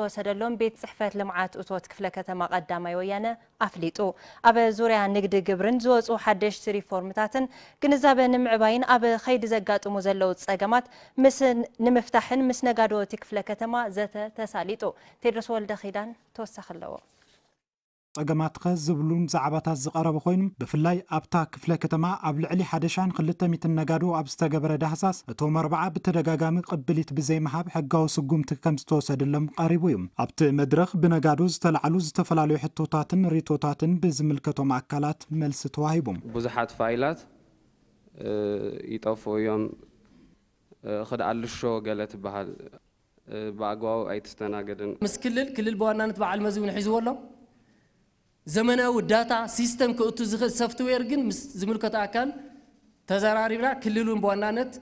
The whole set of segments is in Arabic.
وسدلون بيت صحفات لمعات اتوت كفله كتما قدامي ويانا افليطو ابا زوريا نقد جبرن زوصو حدش ريفورمتاتن كنزابه نمعباين ابا خيد زغاطو مزلو صقمات مس نمفتحن مس نغادو تكفله كتما زته تساليطو تدرس ولد خيدان توسخلو ፀገማት ኸ ዝብሉን ዛዕባታት ዝቐረበ ኮይኑ ብፍላይ ኣብታ ክፍለ ከተማ ኣብ ልዕሊ 1200 ነጋዶ ኣብ ዝተገበረ ዳህሳስ እቶም ኣርበዓ ብተደጋጋሚ ቅብሊት ብዘይምሃብ ሕጋዊ ስጉምቲ ከም ዝተወሰደሎም ቀሪቡ እዩ ኣብቲ መድረኽ ብነጋዶ ዝተላዕሉ ዝተፈላለዩ ሕቶታትን ሪቶታትን ብዝምልከቶም ኣካላት መልሲ ተዋሂቦም ብዙሓት ፋይላት ይጠፍኡ እዮም ክዳኣልሾ ገለ ትበሃል ብኣግባቡ ኣይተስተናገድን ምስ ክልል ክልል ብዋናነት በዓል መዚ እውን ሒዝዎ ኣሎ ዘመናዊ ዳታ ሲስተም ክእቱ ዝኽእል ሶፍትዌር ግን ምስ ዝምልከቶ ኣካል ተዘራሪብና ክልሉን ብዋናነት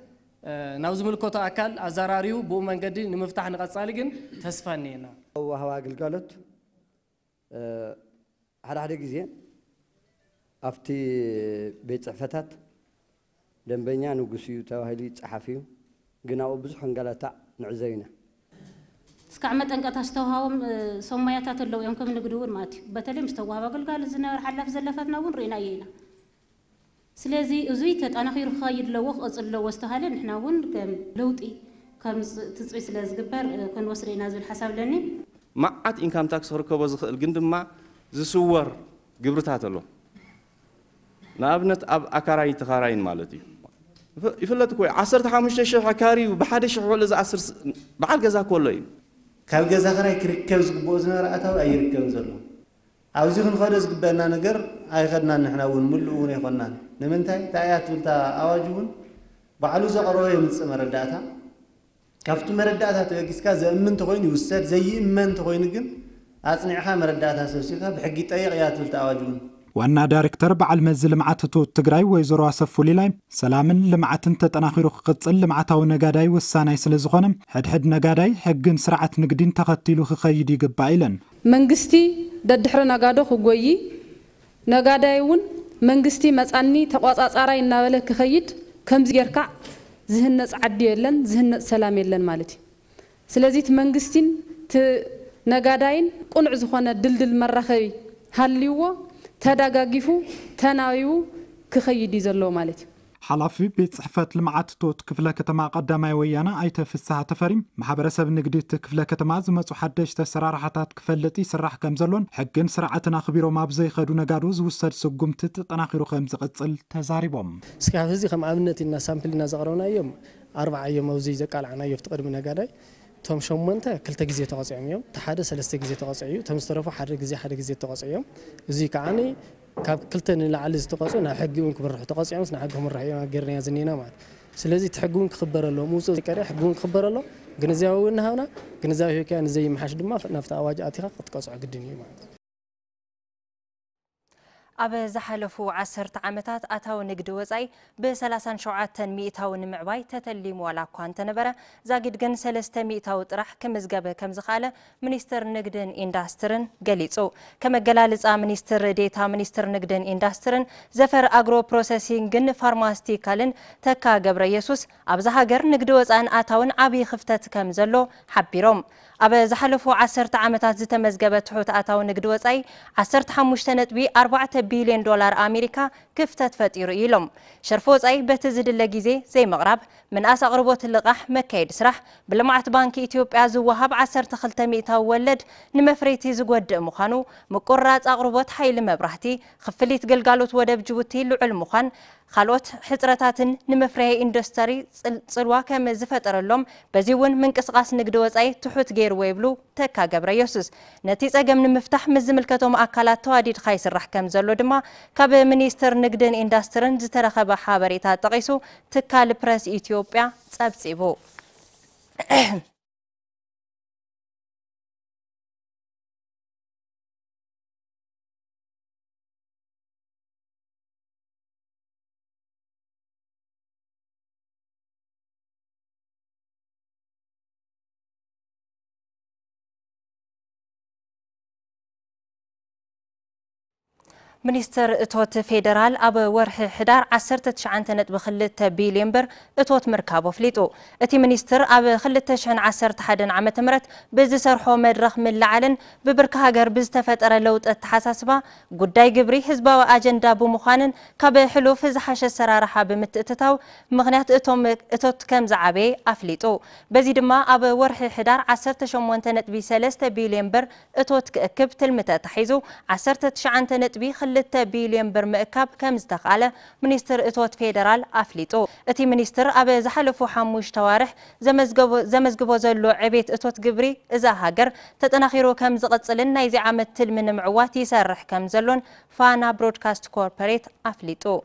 ናብ ዝምልከቶ ኣካል ኣዘራሪቡ ብኡ መንገዲ ንምፍታሕ ንቐጻሊ ግን ተስፋ እኒአና ዋህባ ኣገልጋሎት ሓደ ሓደ ግዜ ኣብቲ ቤት ፅሕፈታት ደንበኛ ንጉስ እዩ ተባሂሉ ይፀሓፍ እዩ ግን ኣብኡ ብዙሕ እንጋላታዕ ንዕዘብ ኢና كعمت أنك تستوهاهم سمياتا تلو يومكم نقدور ما تي بتلم استوها بقول قال الزنار حلف زلفتنا ونرينا ينا سلازي زويت أنا خير خايد لو خص لو واستهالي نحنا ون كم لوتي كم تسوي سلاز جبر كن وصلنا زل حساب لني ما أت إن كم تاكس هركب الجند ما زسور جبرتها تلو نابنت أب أكاري تخارين مالتي يفلت كوي عصرت حامش الشيخ عكاري وبحدش حول إذا عصر بعد جزاك والله ካብ ገዛ ኸራይ ክርከብ ዝግብኦ ዝነበረ ኣታዊ ኣይርከብን ዘሎ ኣብዚ ክንኸዶ ዝግበአና ነገር ኣይኸድናን ንሕና እውን ምሉእ እውን ኣይኮንናን ንምንታይ ታእያ ትብልታ ኣዋጅ እውን ባዕሉ ዘቐረበ የምፅእ መረዳእታ ካብቲ መረዳእታ ተበጊስካ ዘእምን እንተኮይኑ ይውሰድ ዘይእመን እንተኮይኑ ግን ኣፅኒዕኻ መረዳእታ ሰብሲብካ ብሕጊ ጠይቕ እያ ትብልታ ኣዋጅ እውን وانا داركتر بعل مزي لمعاتتو التقراي ويزرو أسفو ليلاي سلامن لمعاتن تتناخيرو خقصل لمعاتو نقاداي والساناي سلزخونم حد حد نقاداي حقن سرعة نقدين تغطيلو خخايدي قبائلن منقستي دادحر نقادو خقويي نقادايون منقستي مزاني تقواس أسعراي النابلة كخايد كمزيركع زهن نس عدي يلن زهن نس سلام يلن مالتي سلازيت منقستين ت نقاداين قنع زخونا دلدل مرة خبي ተዳጋጊፉ ተናዩ ክኸይድ እዩ ዘለዎ ማለት እዩ ሓላፊ ቤት ፅሕፈት ልምዓት ቶት ክፍለ ከተማ ቀዳማይ ወያነ ኣይተ ፍስሓ ተፈሪ ማሕበረሰብ ንግዲ እቲ ክፍለ ከተማ ዝመፁ ሓደሽቲ ኣሰራርሓታት ክፈልጥ ይስራሕ ከም ዘሎን ሕግን ስርዓትን ኣኽቢሮም ኣብ ዘይኸዱ ነጋዶ ዝውሰድ ስጉምቲ ተጠናኺሩ ከም ዝቕፅል ተዛሪቦም ስካብ ህዚ ከም ኣብነት ኢልና ሳምፕል ኢና ዘቕረብና እዮም ኣርባዓ እዮም ኣብዘይ ዘቃልዓናዮ ቲ ቅድሚ ነጋዳይ توم شمنتا كلتا غزي تقاصعيم يوم تحاد سلسة غزي تقاصعيو توم استرفو حاد غزي حاد غزي تقاصعيم زي كعاني كاب كلتا نلعل زي تقاصعيو نا حقيون كبر رح تقاصعيم سنا حقهم رح يوم قرنيا زنينا مات سلازي تحقون كخبر الله موسى ذكر يحقون كخبر الله جنزاوي النهارنا جنزاوي هو كان زي محاشد ما نفت أواجه أتيها قد قصع قدني مات ኣብ ዝሓለፉ 10 ዓመታት ኣታዊ ንግዲ ወፃኢ ብ37 ሚእታዊ ንምዕባይ ተተሊሙ ዋላ እኳ እንተነበረ ዛጊድ ግን 3 ለስተ ሚእታዊ ጥራሕ ክምዝገበ ከም ዝኽኣለ ሚኒስትር ንግድን ኢንዳስትርን ገሊጹ ከመገላልፃ ሚኒስትር ዴታ ሚኒስትር ንግድን ኢንዳስትርን ዘፈር ኣግሮ ፕሮሰሲንግን ፋርማስቲካልን ተካ ገብረ የሱስ ኣብዚ ሃገር ንግዲ ወፃእን ኣታውን ዓብዪ ክፍተት ከም ዘሎ ሓቢሮም ኣብ ዝሓለፉ 10 ዓመታት ዝተመዝገበ ትሑት ኣታዊ ንግዲ ወፃኢ 15.4 ቢልዮን ዶላር ኣሜሪካ ክፍተት ፈጢሩ እዩ ኢሎም ሸርፊ ወፃኢ በቲ ዝድለ ግዜ ዘይምቕራብ ምንኣስ ኣቕርቦት ልቓሕ መካየድ ስራሕ ብልምዓት ባንኪ ኢትዮጵያ ዝወሃብ 12 ሚእታዊ ወለድ ንመፍረይቲ ዝጎድእ ምዃኑ ምቁራፅ ኣቕርቦት ሓይሊ መብራህቲ ክፍሊት ግልጋሎት ወደብ ጅቡቲ ልዑል ምዃን ካልኦት ሕፅረታትን ንመፍርሒ ኢንዱስትሪ ፅልዋ ከም ዝፈጠረሎም በዚ እውን ምንቅስቃስ ንግዲ ወፃኢ ትሑት ገይርዎ ይብሉ ተካ ገብረ የሱስ ነቲ ፀገም ንምፍታሕ ምስ ዝምልከቶም ኣካላት ተዋዲድካ ይስራሕ ከም ዘሎ ድማ ካብ ሚኒስትር ንግድን ኢንዳስትሪን ዝተረኸበ ሓበሬታ ጠቂሱ ትካል ፕረስ ኢትዮጵያ ጸብጺቡ ሚኒስትር እቶት ፌደራል ኣብ ወርሒ ሕዳር 19.2 ቢልዮን ብር እቶት ምርካብ ኣፍሊጡ እቲ ሚኒስትር ኣብ 2011 ዓ ም ብዝሰርሖ መድረኽ ምልዓልን ብብርኪ ሃገር ብዝተፈጠረ ለውጢ ኣተሓሳስባ ጉዳይ ግብሪ ህዝባዊ ኣጀንዳ ብምዃንን ካብ ሕሉፍ ዝሓሸ ኣሰራርሓ ብምትእትታው ምክንያት እቶም እቶት ከም ዝዓበየ ኣፍሊጡ በዚ ድማ ኣብ ወርሒ ሕዳር 18.3 ቢልዮን ብር እቶት ክእክብ ትልምተ ተሒዙ 19.2 كلتا بليون بر مأكاب كمزدق على منستر اتوت فيدرال أفليتو اتي منستر أبا زحلفو حموش توارح زمزقبو زلو عبيت اتوت قبري إذا هاقر تتنخيرو كمزغط لنا إذا عمد تل معواتي سرح كمزلون فانا برودكاست كوربريت أفليتو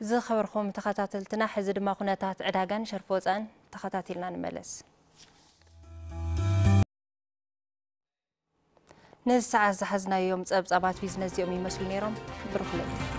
زخبركم تخطات التناحز دما خناتات عداغان شرفوزان تخطات لنا نملس نسعى زحزنا يوم تصب صبات بزنس يومي مسلنيرم بركله